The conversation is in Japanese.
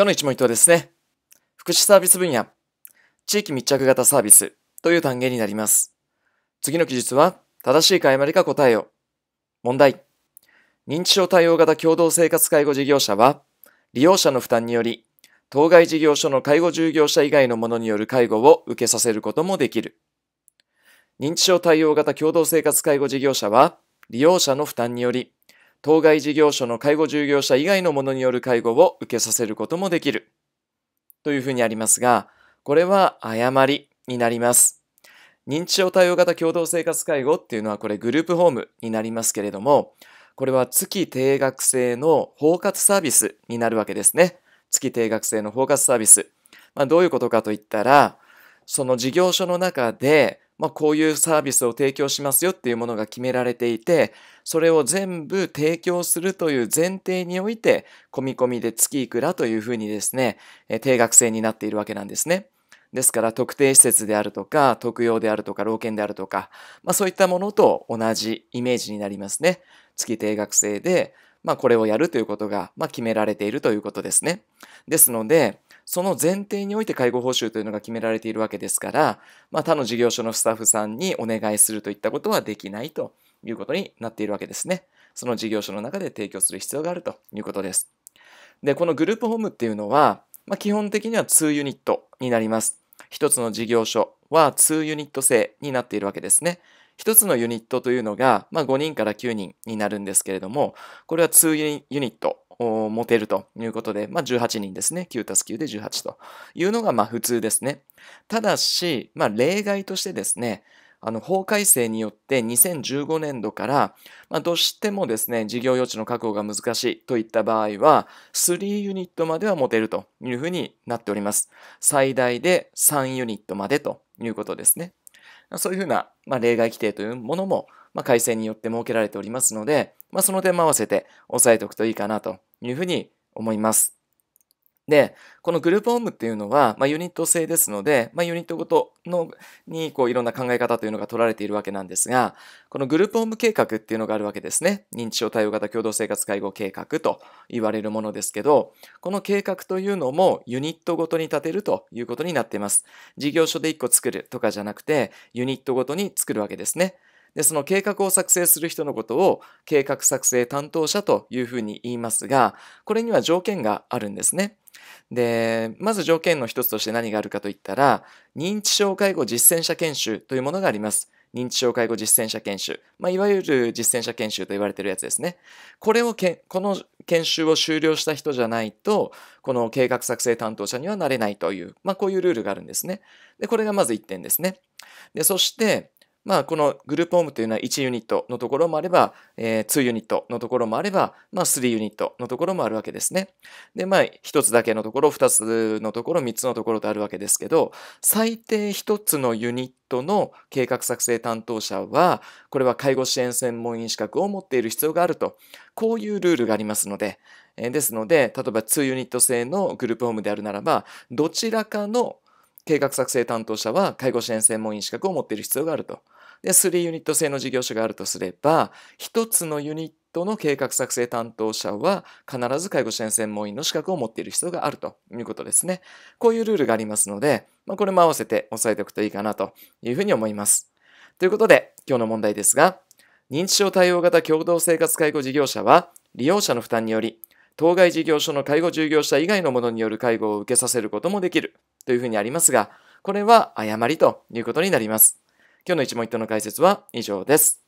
今日の一問一答ですね。福祉サービス分野、地域密着型サービスという単元になります。次の記述は、正しいか誤りか答えを。問題。認知症対応型共同生活介護事業者は、利用者の負担により、当該事業所の介護従業者以外の者による介護を受けさせることもできる。認知症対応型共同生活介護事業者は、利用者の負担により、当該事業所の介護従業者以外のものによる介護を受けさせることもできる。というふうにありますが、これは誤りになります。認知症対応型共同生活介護っていうのはこれグループホームになりますけれども、これは月定額制の包括サービスになるわけですね。月定額制の包括サービス。まあ、どういうことかといったら、その事業所の中でまあ、こういうサービスを提供しますよっていうものが決められていて、それを全部提供するという前提において、込み込みで月いくらというふうにですね、定額制になっているわけなんですね。ですから特定施設であるとか、特養であるとか、老犬であるとか、まあそういったものと同じイメージになりますね。月定額制で、まあこれをやるということが、まあ決められているということですね。ですので、その前提において介護報酬というのが決められているわけですから、まあ、他の事業所のスタッフさんにお願いするといったことはできないということになっているわけですね。その事業所の中で提供する必要があるということです。で、このグループホームっていうのは、まあ、基本的には2ユニットになります。1つの事業所は2ユニット制になっているわけですね。1つのユニットというのが、まあ、5人から9人になるんですけれども、これは2ユニット持てるということで、まあ、18人ですね。9たす9で18というのがまあ普通ですね。ただし、まあ、例外としてですね、あの法改正によって2015年度から、まあ、どうしてもですね、事業用地の確保が難しいといった場合は、3ユニットまでは持てるというふうになっております。最大で3ユニットまでということですね。そういうふうな、まあ、例外規定というものも、まあ、改正によって設けられておりますので、まあ、その点も合わせて押さえておくといいかなというふうに思います。で、このグループホームっていうのは、まあ、ユニット制ですので、まあ、ユニットごとのにこういろんな考え方というのが取られているわけなんですが、このグループホーム計画っていうのがあるわけですね。認知症対応型共同生活介護計画と言われるものですけど、この計画というのもユニットごとに立てるということになっています。事業所で1個作るとかじゃなくて、ユニットごとに作るわけですね。で、その計画を作成する人のことを計画作成担当者というふうに言いますが、これには条件があるんですね。で、まず条件の一つとして何があるかといったら、認知症介護実践者研修というものがあります。認知症介護実践者研修。まあ、いわゆる実践者研修と言われているやつですね。これをけ、この研修を終了した人じゃないと、この計画作成担当者にはなれないという、まあ、こういうルールがあるんですね。で、これがまず1点ですね。で、そして、まあ、このグループホームというのは1ユニットのところもあれば、えー、2ユニットのところもあれば、まあ、3ユニットのところもあるわけですね。で、まあ、1つだけのところ、2つのところ、3つのところとあるわけですけど、最低1つのユニットの計画作成担当者は、これは介護支援専門員資格を持っている必要があると、こういうルールがありますので、えー、ですので、例えば2ユニット制のグループホームであるならば、どちらかの計画作成担当者は介護支援専門員資格を持っている必要があると。で、3ユニット制の事業所があるとすれば、1つのユニットの計画作成担当者は必ず介護支援専門員の資格を持っている必要があるということですね。こういうルールがありますので、まあ、これも合わせて押さえておくといいかなというふうに思います。ということで、今日の問題ですが、認知症対応型共同生活介護事業者は、利用者の負担により、当該事業所の介護従業者以外のものによる介護を受けさせることもできるというふうにありますが、これは誤りということになります。今日の一問一答の解説は以上です。